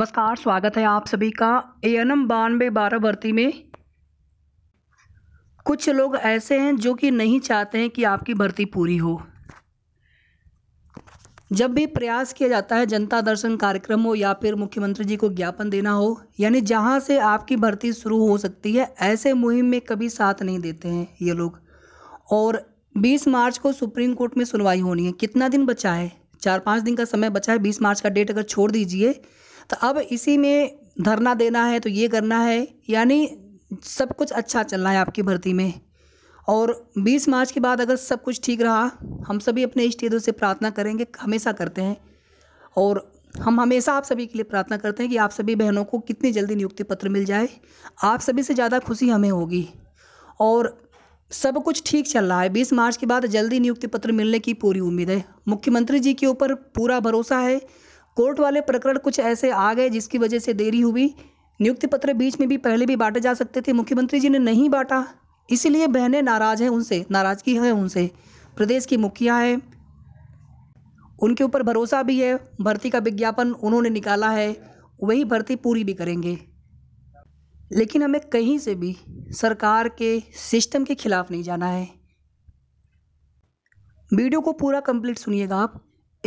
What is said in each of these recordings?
नमस्कार स्वागत है आप सभी का ए एन एम बानवे बारह भर्ती में कुछ लोग ऐसे हैं जो कि नहीं चाहते हैं कि आपकी भर्ती पूरी हो जब भी प्रयास किया जाता है जनता दर्शन कार्यक्रम हो या फिर मुख्यमंत्री जी को ज्ञापन देना हो यानी जहां से आपकी भर्ती शुरू हो सकती है ऐसे मुहिम में कभी साथ नहीं देते हैं ये लोग और 20 मार्च को सुप्रीम कोर्ट में सुनवाई होनी है कितना दिन बचा है चार पाँच दिन का समय बचा है बीस मार्च का डेट अगर छोड़ दीजिए तो अब इसी में धरना देना है तो ये करना है यानी सब कुछ अच्छा चल रहा है आपकी भर्ती में और 20 मार्च के बाद अगर सब कुछ ठीक रहा हम सभी अपने इष्ट देव से प्रार्थना करेंगे हमेशा करते हैं और हम हमेशा आप सभी के लिए प्रार्थना करते हैं कि आप सभी बहनों को कितनी जल्दी नियुक्ति पत्र मिल जाए आप सभी से ज़्यादा खुशी हमें होगी और सब कुछ ठीक चल रहा है बीस मार्च के बाद जल्दी नियुक्ति पत्र मिलने की पूरी उम्मीद है मुख्यमंत्री जी के ऊपर पूरा भरोसा है कोर्ट वाले प्रकरण कुछ ऐसे आ गए जिसकी वजह से देरी हुई नियुक्ति पत्र बीच में भी पहले भी बांटे जा सकते थे मुख्यमंत्री जी ने नहीं बांटा इसलिए बहनें नाराज़ हैं उनसे नाराज़गी है उनसे प्रदेश की मुखिया है उनके ऊपर भरोसा भी है भर्ती का विज्ञापन उन्होंने निकाला है वही भर्ती पूरी भी करेंगे लेकिन हमें कहीं से भी सरकार के सिस्टम के खिलाफ नहीं जाना है वीडियो को पूरा कंप्लीट सुनिएगा आप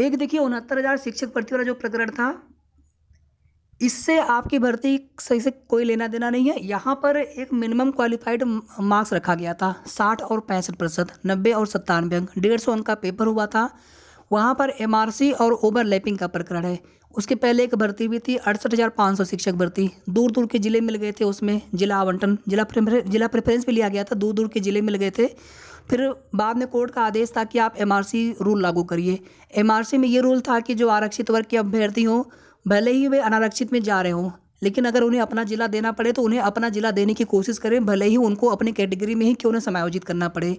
एक देखिए उनहत्तर हज़ार शिक्षक भर्ती वाला जो प्रकरण था इससे आपकी भर्ती सही से कोई लेना देना नहीं है यहाँ पर एक मिनिमम क्वालिफाइड मार्क्स रखा गया था साठ और पैंसठ प्रतिशत नब्बे और सत्तानवे अंक डेढ़ सौ अंक का पेपर हुआ था वहाँ पर एम और ओवरलैपिंग का प्रकरण है उसके पहले एक भर्ती भी थी अड़सठ हज़ार पाँच सौ शिक्षक भर्ती दूर दूर के ज़िले मिल गए थे उसमें जिला आवंटन जिला जिला प्रेफरेंस भी लिया गया था दूर दूर के ज़िले मिल गए थे फिर बाद में कोर्ट का आदेश था कि आप एमआरसी रूल लागू करिए एमआरसी में ये रूल था कि जो आरक्षित वर्ग के अभ्यर्थी हों भले ही वे अनारक्षित में जा रहे हों लेकिन अगर उन्हें अपना ज़िला देना पड़े तो उन्हें अपना ज़िला देने की कोशिश करें भले ही उनको अपनी कैटेगरी में ही क्यों ना समायोजित करना पड़े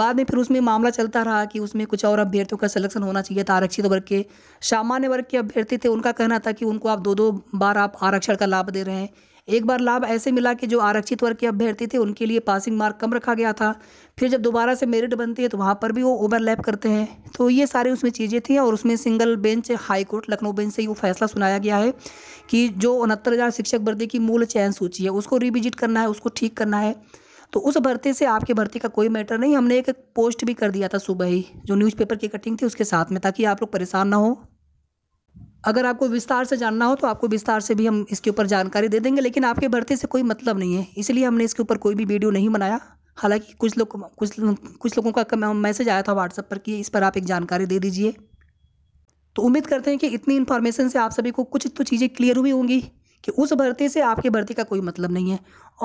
बाद में फिर उसमें मामला चलता रहा कि उसमें कुछ और अभ्यर्थियों का सिलेक्शन होना चाहिए था आरक्षित वर्ग के सामान्य वर्ग के अभ्यर्थी थे उनका कहना था कि उनको आप दो दो बार आप आरक्षण का लाभ दे रहे हैं एक बार लाभ ऐसे मिला कि जो आरक्षित वर्ग के अभ्यर्थी थे उनके लिए पासिंग मार्क कम रखा गया था फिर जब दोबारा से मेरिट बनती है तो वहाँ पर भी वो ओवरलैप करते हैं तो ये सारी उसमें चीज़ें थी और उसमें single bench high court Lucknow bench से ही वो फैसला सुनाया गया है कि जो उनहत्तर हज़ार शिक्षक भर्ती की मूल चयन सूची है उसको रिविजिट करना है उसको ठीक करना है तो उस भर्ती से आपके भर्ती का कोई मैटर नहीं हमने एक पोस्ट भी कर दिया था सुबह ही जो न्यूज़पेपर की कटिंग थी उसके साथ में ताकि आप लोग परेशान ना हो अगर आपको विस्तार से जानना हो तो आपको विस्तार से भी हम इसके ऊपर जानकारी दे देंगे लेकिन आपके भर्ती से कोई मतलब नहीं है इसलिए हमने इसके ऊपर कोई भी वीडियो नहीं बनाया हालांकि कुछ लोग कुछ कुछ लोगों का मैसेज आया था व्हाट्सएप पर कि इस पर आप एक जानकारी दे दीजिए तो उम्मीद करते हैं कि इतनी इन्फॉर्मेशन से आप सभी को कुछ तो चीज़ें क्लियर हुई होंगी कि उस भर्ती से आपके भर्ती का कोई मतलब नहीं है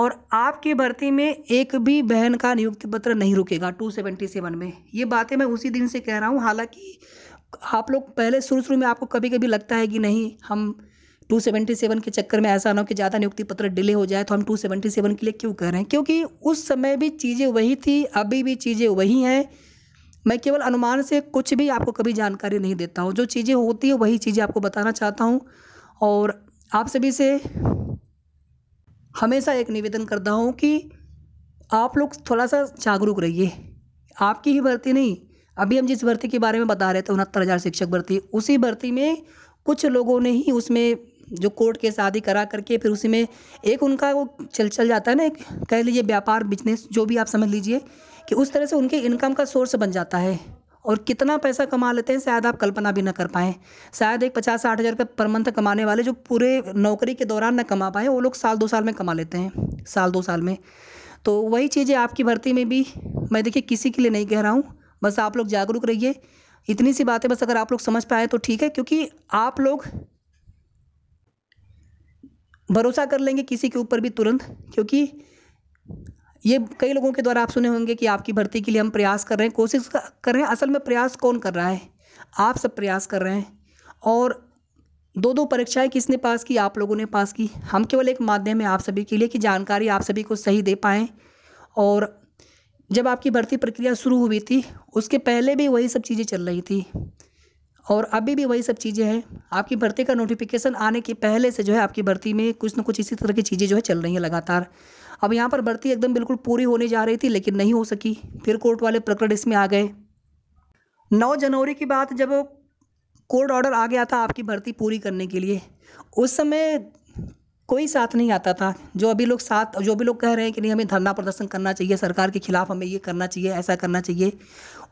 और आपकी भर्ती में एक भी बहन का नियुक्ति पत्र नहीं रुकेगा टू सेवेंटी सेवन में ये बातें मैं उसी दिन से कह रहा हूँ हालांकि आप लोग पहले शुरू शुरू में आपको कभी कभी लगता है कि नहीं हम 277 के चक्कर में ऐसा ना हो कि ज़्यादा नियुक्ति पत्र डिले हो जाए तो हम 277 के लिए क्यों कर रहे हैं क्योंकि उस समय भी चीज़ें वही थी अभी भी चीज़ें वही हैं मैं केवल अनुमान से कुछ भी आपको कभी जानकारी नहीं देता हूँ जो चीज़ें होती है वही चीज़ें आपको बताना चाहता हूँ और आप सभी से हमेशा एक निवेदन करता हूँ कि आप लोग थोड़ा सा जागरूक रहिए आपकी ही भर्ती नहीं अभी हम जिस भर्ती के बारे में बता रहे थे उनहत्तर हज़ार शिक्षक भर्ती उसी भर्ती में कुछ लोगों ने ही उसमें जो कोर्ट के शादी करा करके फिर उसी में एक उनका वो चल चल जाता है ना एक कह लीजिए व्यापार बिजनेस जो भी आप समझ लीजिए कि उस तरह से उनके इनकम का सोर्स बन जाता है और कितना पैसा कमा लेते हैं शायद आप कल्पना भी ना कर पाएँ शायद एक पचास साठ हज़ार रुपये पर मंथ कमाने वाले जो पूरे नौकरी के दौरान ना कमा पाए वो लोग साल दो साल में कमा लेते हैं साल दो साल में तो वही चीज़ें आपकी भर्ती में भी मैं देखिए किसी के लिए नहीं कह रहा हूँ बस आप लोग जागरूक रहिए इतनी सी बातें बस अगर आप लोग समझ पाए तो ठीक है क्योंकि आप लोग भरोसा कर लेंगे किसी के ऊपर भी तुरंत क्योंकि ये कई लोगों के द्वारा आप सुने होंगे कि आपकी भर्ती के लिए हम प्रयास कर रहे हैं कोशिश कर रहे हैं असल में प्रयास कौन कर रहा है आप सब प्रयास कर रहे हैं और दो दो परीक्षाएं किसने पास की आप लोगों ने पास की हम केवल एक माध्यम है आप सभी के लिए कि जानकारी आप सभी को सही दे पाएँ और जब आपकी भर्ती प्रक्रिया शुरू हुई थी उसके पहले भी वही सब चीज़ें चल रही थी और अभी भी वही सब चीज़ें हैं आपकी भर्ती का नोटिफिकेशन आने के पहले से जो है आपकी भर्ती में कुछ ना कुछ इसी तरह की चीज़ें जो है चल रही हैं लगातार अब यहाँ पर भर्ती एकदम बिल्कुल पूरी होने जा रही थी लेकिन नहीं हो सकी फिर कोर्ट वाले प्रकरण इसमें आ गए नौ जनवरी की बात जब कोर्ट ऑर्डर आ गया था आपकी भर्ती पूरी करने के लिए उस समय कोई साथ नहीं आता था जो अभी लोग साथ जो भी लोग कह रहे हैं कि नहीं हमें धरना प्रदर्शन करना चाहिए सरकार के खिलाफ हमें ये करना चाहिए ऐसा करना चाहिए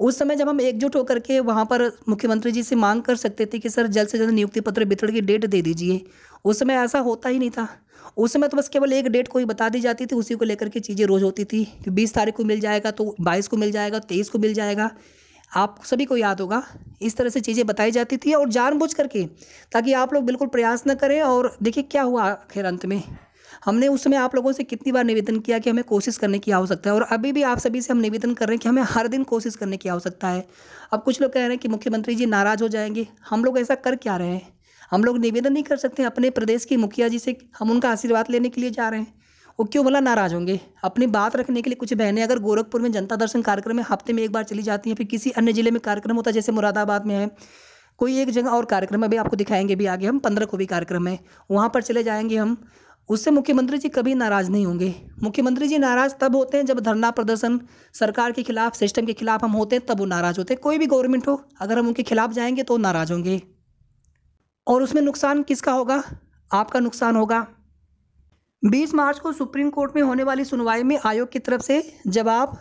उस समय जब हम एकजुट होकर के वहाँ पर मुख्यमंत्री जी से मांग कर सकते थे कि सर जल्द से जल्द नियुक्ति पत्र वितरण की डेट दे दीजिए उस समय ऐसा होता ही नहीं था उस समय तो बस केवल एक डेट कोई बता दी जाती थी उसी को लेकर के चीज़ें रोज़ होती थी कि बीस तारीख को मिल जाएगा तो बाईस को मिल जाएगा तेईस को मिल जाएगा आप सभी को याद होगा इस तरह से चीज़ें बताई जाती थी और जानबूझ करके ताकि आप लोग बिल्कुल प्रयास न करें और देखिए क्या हुआ आखिर अंत में हमने उस समय आप लोगों से कितनी बार निवेदन किया कि हमें कोशिश करने की आवश्यकता है और अभी भी आप सभी से हम निवेदन कर रहे हैं कि हमें हर दिन कोशिश करने की आवश्यकता है अब कुछ लोग कह रहे हैं कि मुख्यमंत्री जी नाराज़ हो जाएंगे हम लोग ऐसा कर क्या रहे हैं हम लोग निवेदन नहीं कर सकते अपने प्रदेश के मुखिया जी से हम उनका आशीर्वाद लेने के लिए जा रहे हैं वो क्यों भला नाराज़ होंगे अपनी बात रखने के लिए कुछ बहनें अगर गोरखपुर में जनता दर्शन कार्यक्रम में हफ्ते में एक बार चली जाती हैं फिर किसी अन्य ज़िले में कार्यक्रम होता है जैसे मुरादाबाद में है कोई एक जगह और कार्यक्रम अभी आपको दिखाएंगे भी आगे हम पंद्रह को भी कार्यक्रम है वहाँ पर चले जाएंगे हम उससे मुख्यमंत्री जी कभी नाराज़ नहीं होंगे मुख्यमंत्री जी नाराज़ तब होते हैं जब धरना प्रदर्शन सरकार के खिलाफ सिस्टम के खिलाफ हम होते हैं तब वो नाराज़ होते हैं कोई भी गवर्नमेंट हो अगर हम उनके खिलाफ जाएंगे तो नाराज़ होंगे और उसमें नुकसान किसका होगा आपका नुकसान होगा बीस मार्च को सुप्रीम कोर्ट में होने वाली सुनवाई में आयोग की तरफ से जवाब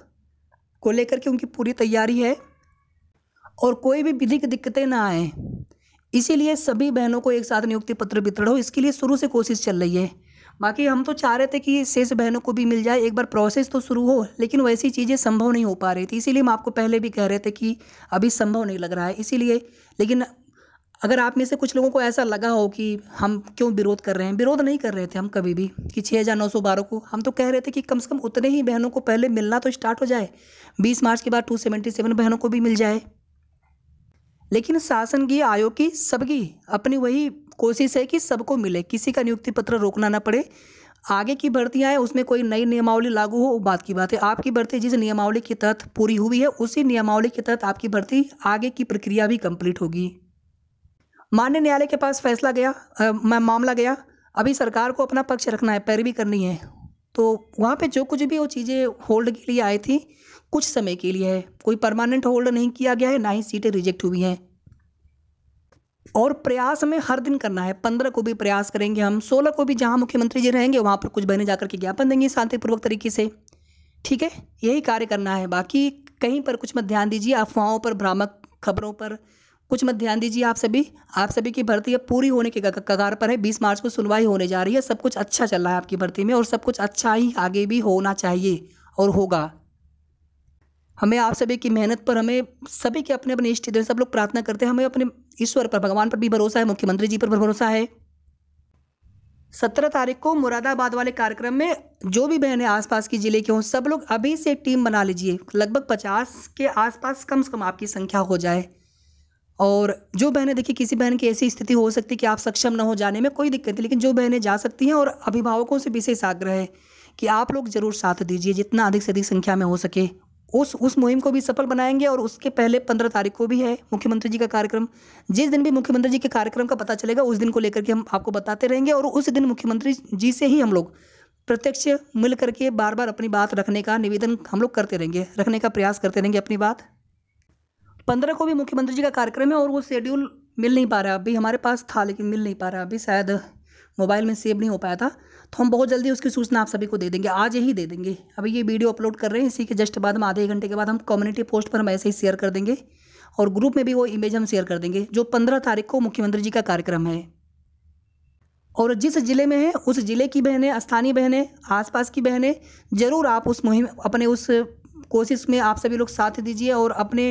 को लेकर के उनकी पूरी तैयारी है और कोई भी विधिक दिक्कतें ना आए इसीलिए सभी बहनों को एक साथ नियुक्ति पत्र वितरण हो इसके लिए शुरू से कोशिश चल रही है बाकी हम तो चाह रहे थे कि शेष बहनों को भी मिल जाए एक बार प्रोसेस तो शुरू हो लेकिन वैसी चीज़ें संभव नहीं हो पा रही थी इसीलिए हम आपको पहले भी कह रहे थे कि अभी संभव नहीं लग रहा है इसीलिए लेकिन अगर आप में से कुछ लोगों को ऐसा लगा हो कि हम क्यों विरोध कर रहे हैं विरोध नहीं कर रहे थे हम कभी भी कि छः हज़ार नौ सौ बारह को हम तो कह रहे थे कि कम से कम उतने ही बहनों को पहले मिलना तो स्टार्ट हो जाए बीस मार्च के बाद टू सेवेंटी सेवन बहनों को भी मिल जाए लेकिन शासन की आयोग की सबकी अपनी वही कोशिश है कि सबको मिले किसी का नियुक्ति पत्र रोकना ना पड़े आगे की भर्तियाँ आए उसमें कोई नई नियमावली लागू हो वो बात की बात है आपकी भर्ती जिस नियमावली के तहत पूरी हुई है उसी नियमावली के तहत आपकी भर्ती आगे की प्रक्रिया भी कंप्लीट होगी मान्य न्यायालय के पास फैसला गया आ, मामला गया अभी सरकार को अपना पक्ष रखना है पैरवी करनी है तो वहाँ पे जो कुछ भी वो चीज़ें होल्ड के लिए आई थी कुछ समय के लिए है कोई परमानेंट होल्ड नहीं किया गया है ना ही सीटें रिजेक्ट हुई हैं और प्रयास हमें हर दिन करना है पंद्रह को भी प्रयास करेंगे हम सोलह को भी जहाँ मुख्यमंत्री जी रहेंगे वहाँ पर कुछ बहने जाकर के ज्ञापन देंगे शांतिपूर्वक तरीके से ठीक है यही कार्य करना है बाकी कहीं पर कुछ मत ध्यान दीजिए अफवाहों पर भ्रामक खबरों पर कुछ मत ध्यान दीजिए आप सभी आप सभी की भर्ती अब पूरी होने के कगार पर है बीस मार्च को सुनवाई होने जा रही है सब कुछ अच्छा चल रहा है आपकी भर्ती में और सब कुछ अच्छा ही आगे भी होना चाहिए और होगा हमें आप सभी की मेहनत पर हमें सभी के अपने अपने इष्ट देव सब लोग प्रार्थना करते हैं हमें अपने ईश्वर पर भगवान पर भी भरोसा है मुख्यमंत्री जी पर भरोसा है सत्रह तारीख को मुरादाबाद वाले कार्यक्रम में जो भी बहनें आसपास की ज़िले के हों सब लोग अभी से टीम बना लीजिए लगभग पचास के आसपास कम से कम आपकी संख्या हो जाए और जो बहनें देखिए किसी बहन की ऐसी स्थिति हो सकती है कि आप सक्षम ना हो जाने में कोई दिक्कत नहीं लेकिन जो बहनें जा सकती हैं और अभिभावकों से विशेष आग्रह है कि आप लोग ज़रूर साथ दीजिए जितना अधिक से अधिक संख्या में हो सके उस उस मुहिम को भी सफल बनाएंगे और उसके पहले पंद्रह तारीख को भी है मुख्यमंत्री जी का कार्यक्रम जिस दिन भी मुख्यमंत्री जी के कार्यक्रम का पता चलेगा उस दिन को लेकर के हम आपको बताते रहेंगे और उस दिन मुख्यमंत्री जी से ही हम लोग प्रत्यक्ष मिल करके बार बार अपनी बात रखने का निवेदन हम लोग करते रहेंगे रखने का प्रयास करते रहेंगे अपनी बात पंद्रह को भी मुख्यमंत्री जी का कार्यक्रम है और वो शेड्यूल मिल नहीं पा रहा अभी हमारे पास था लेकिन मिल नहीं पा रहा अभी शायद मोबाइल में सेव नहीं हो पाया था तो हम बहुत जल्दी उसकी सूचना आप सभी को दे देंगे आज यही दे देंगे अभी ये वीडियो अपलोड कर रहे हैं इसी के जस्ट बाद हम आधे एक घंटे के बाद हम कम्युनिटी पोस्ट पर हम ऐसे ही शेयर कर देंगे और ग्रुप में भी वो इमेज हम शेयर कर देंगे जो पंद्रह तारीख को मुख्यमंत्री जी का कार्यक्रम है और जिस ज़िले में है उस ज़िले की बहनें स्थानीय बहनें आसपास की बहनें ज़रूर आप उस मुहिम अपने उस कोशिश में आप सभी लोग साथ दीजिए और अपने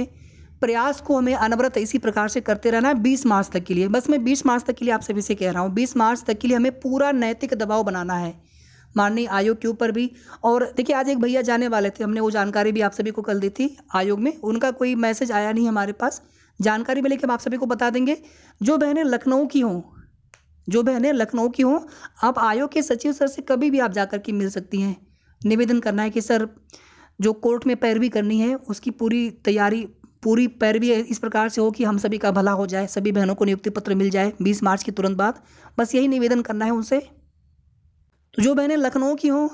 प्रयास को हमें अनवरत इसी प्रकार से करते रहना है बीस मार्च तक के लिए बस मैं बीस मार्च तक के लिए आप सभी से कह रहा हूँ बीस मार्च तक के लिए हमें पूरा नैतिक दबाव बनाना है माननीय आयोग के ऊपर भी और देखिए आज एक भैया जाने वाले थे हमने वो जानकारी भी आप सभी को कल दी थी आयोग में उनका कोई मैसेज आया नहीं हमारे पास जानकारी मिले कि हम आप सभी को बता देंगे जो बहनें लखनऊ की हों जो बहनें लखनऊ की हों आप आयोग के सचिव सर से कभी भी आप जा कर के मिल सकती हैं निवेदन करना है कि सर जो कोर्ट में पैरवी करनी है उसकी पूरी तैयारी पूरी पैरवी इस प्रकार से हो कि हम सभी का भला हो जाए सभी बहनों को नियुक्ति पत्र मिल जाए बीस मार्च के तुरंत बाद बस यही निवेदन करना है उनसे तो जो बहनें लखनऊ की हों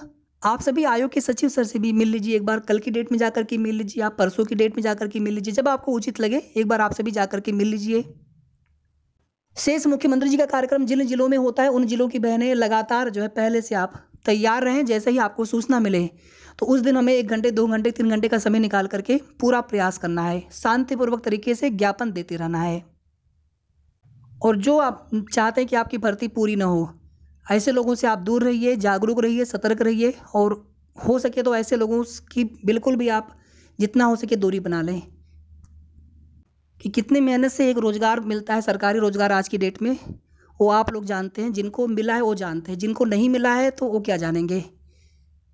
आप सभी आयोग के सचिव सर से भी मिल लीजिए एक बार कल की डेट में जा कर के मिल लीजिए आप परसों की डेट में जा कर के मिल लीजिए जब आपको उचित लगे एक बार आप सभी जा कर के मिल लीजिए शेष मुख्यमंत्री जी का कार्यक्रम जिन जिलों में होता है उन जिलों की बहनें लगातार जो है पहले से आप तैयार रहें जैसे ही आपको सूचना मिले तो उस दिन हमें एक घंटे दो घंटे तीन घंटे का समय निकाल करके पूरा प्रयास करना है शांतिपूर्वक तरीके से ज्ञापन देते रहना है और जो आप चाहते हैं कि आपकी भर्ती पूरी ना हो ऐसे लोगों से आप दूर रहिए जागरूक रहिए सतर्क रहिए और हो सके तो ऐसे लोगों की बिल्कुल भी आप जितना हो सके दूरी बना लें कि कितने मेहनत से एक रोज़गार मिलता है सरकारी रोज़गार आज की डेट में वो आप लोग जानते हैं जिनको मिला है वो जानते हैं जिनको नहीं मिला है तो वो क्या जानेंगे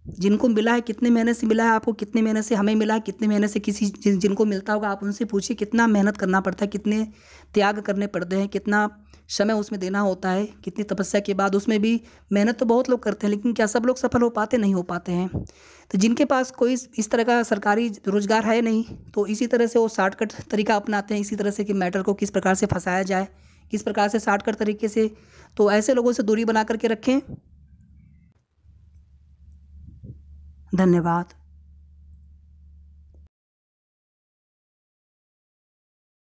जिनको मिला है कितने महीने से मिला है आपको कितने महीने से हमें मिला है कितने महीने से किसी जिन, जिनको मिलता होगा आप उनसे पूछिए कितना मेहनत करना पड़ता है कितने त्याग करने पड़ते हैं कितना समय उसमें देना होता है कितनी तपस्या के बाद उसमें भी मेहनत तो बहुत लोग करते हैं लेकिन क्या सब लोग सफल हो पाते नहीं हो पाते हैं तो जिनके पास कोई इस तरह का सरकारी रोजगार है नहीं तो इसी तरह से वो शॉर्टकट तरीका अपनाते हैं इसी तरह से कि मैटर को किस प्रकार से फंसाया जाए किस प्रकार से शॉर्टकट तरीके से तो ऐसे लोगों से दूरी बना करके रखें धन्यवाद